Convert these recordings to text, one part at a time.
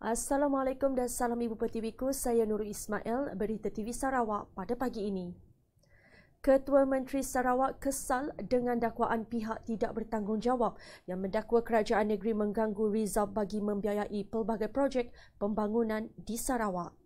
Assalamualaikum dan salam Ibu Pertiwi ku, saya Nurul Ismail, berita TV Sarawak pada pagi ini. Ketua Menteri Sarawak kesal dengan dakwaan pihak tidak bertanggungjawab yang mendakwa kerajaan negeri mengganggu rezab bagi membiayai pelbagai projek pembangunan di Sarawak.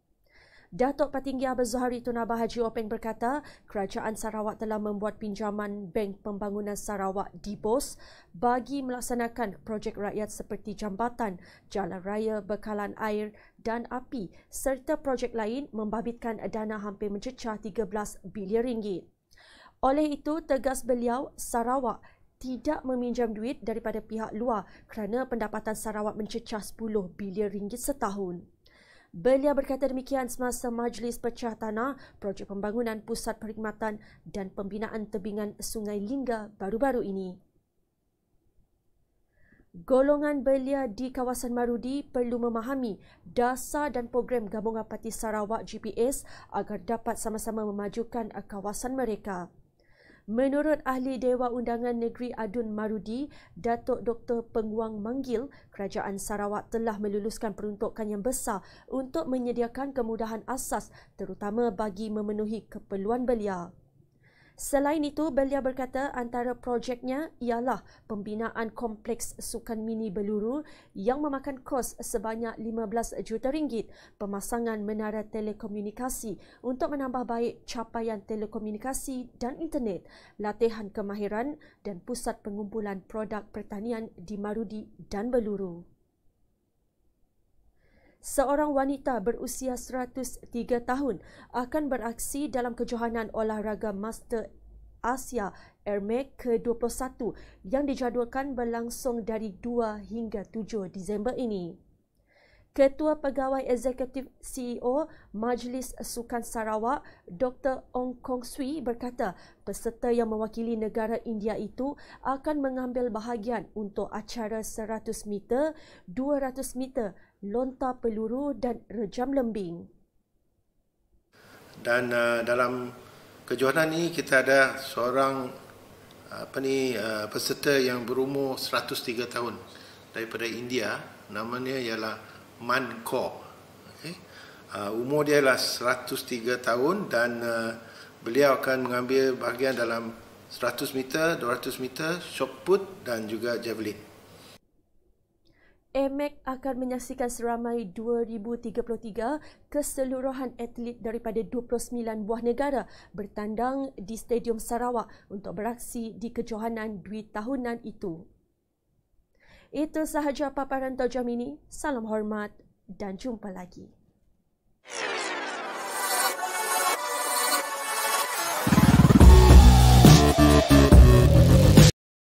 Datuk Patinggi Abah Zuhari Tunabah Haji Open berkata, Kerajaan Sarawak telah membuat pinjaman Bank Pembangunan Sarawak dipos bagi melaksanakan projek rakyat seperti jambatan, jalan raya, bekalan air dan api serta projek lain membabitkan dana hampir mencecah 13 bilion ringgit. Oleh itu, tegas beliau, Sarawak tidak meminjam duit daripada pihak luar kerana pendapatan Sarawak mencecah 10 bilion ringgit setahun. Beliau berkata demikian semasa Majlis Pecah Tanah, Projek Pembangunan Pusat Perkhidmatan dan Pembinaan Tebingan Sungai Lingga baru-baru ini. Golongan belia di kawasan Marudi perlu memahami dasar dan program Gabungan Parti Sarawak GPS agar dapat sama-sama memajukan kawasan mereka. Menurut ahli Dewa Undangan Negeri Adun Marudi, Datuk Dr. Penguang Manggil, Kerajaan Sarawak telah meluluskan peruntukan yang besar untuk menyediakan kemudahan asas terutama bagi memenuhi keperluan belia. Selain itu, beliau berkata antara projeknya ialah pembinaan kompleks sukan mini Beluru yang memakan kos sebanyak 15 juta ringgit, pemasangan menara telekomunikasi untuk menambah baik capaian telekomunikasi dan internet, latihan kemahiran dan pusat pengumpulan produk pertanian di Marudi dan Beluru seorang wanita berusia 103 tahun akan beraksi dalam kejohanan olahraga Master Asia Ermek ke-21 yang dijadualkan berlangsung dari 2 hingga 7 Disember ini. Ketua Pegawai Eksekutif CEO Majlis Sukan Sarawak Dr. Ong Kong Sui berkata peserta yang mewakili negara India itu akan mengambil bahagian untuk acara 100 meter, 200 meter, lontar peluru dan rejam lembing. Dan uh, dalam kejohanan ini kita ada seorang apa ni uh, peserta yang berumur 103 tahun daripada India namanya ialah Mankor. Okay. Uh, ah, umur dia ialah 103 tahun dan uh, beliau akan mengambil bahagian dalam 100 meter, 200 meter, shot put dan juga javelin. Emek akan menyaksikan seramai 2033 keseluruhan atlet daripada 29 buah negara bertandang di Stadium Sarawak untuk beraksi di kejohanan duit tahunan itu. Itu sahaja paparan tajam ini. Salam hormat dan jumpa lagi.